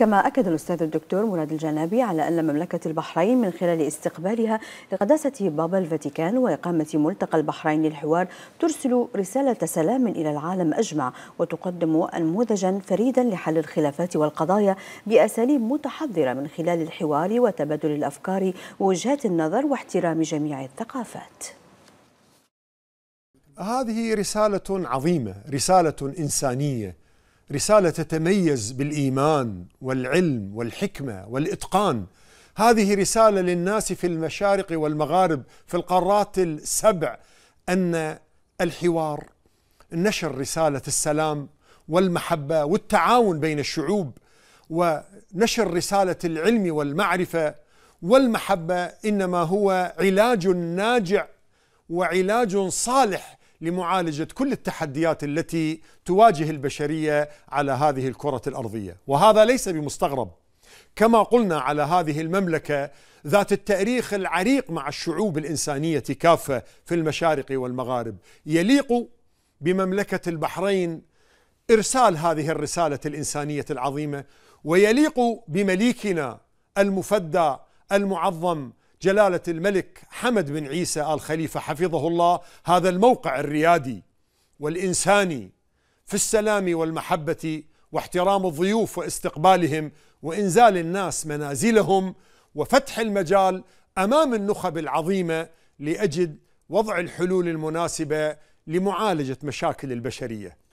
كما أكد الأستاذ الدكتور مراد الجنابي على أن مملكة البحرين من خلال استقبالها لقداسة بابا الفاتيكان وإقامة ملتقى البحرين للحوار ترسل رسالة سلام إلى العالم أجمع وتقدم أنموذجا فريدا لحل الخلافات والقضايا بأساليب متحضرة من خلال الحوار وتبادل الأفكار ووجهات النظر واحترام جميع الثقافات هذه رسالة عظيمة رسالة إنسانية رسالة تتميز بالإيمان والعلم والحكمة والإتقان هذه رسالة للناس في المشارق والمغارب في القارات السبع أن الحوار نشر رسالة السلام والمحبة والتعاون بين الشعوب ونشر رسالة العلم والمعرفة والمحبة إنما هو علاج ناجع وعلاج صالح لمعالجه كل التحديات التي تواجه البشريه على هذه الكره الارضيه، وهذا ليس بمستغرب. كما قلنا على هذه المملكه ذات التاريخ العريق مع الشعوب الانسانيه كافه في المشارق والمغارب، يليق بمملكه البحرين ارسال هذه الرساله الانسانيه العظيمه ويليق بمليكنا المفدى المعظم جلاله الملك حمد بن عيسى ال خليفه حفظه الله هذا الموقع الريادي والانساني في السلام والمحبه واحترام الضيوف واستقبالهم وانزال الناس منازلهم وفتح المجال امام النخب العظيمه لأجد وضع الحلول المناسبه لمعالجه مشاكل البشريه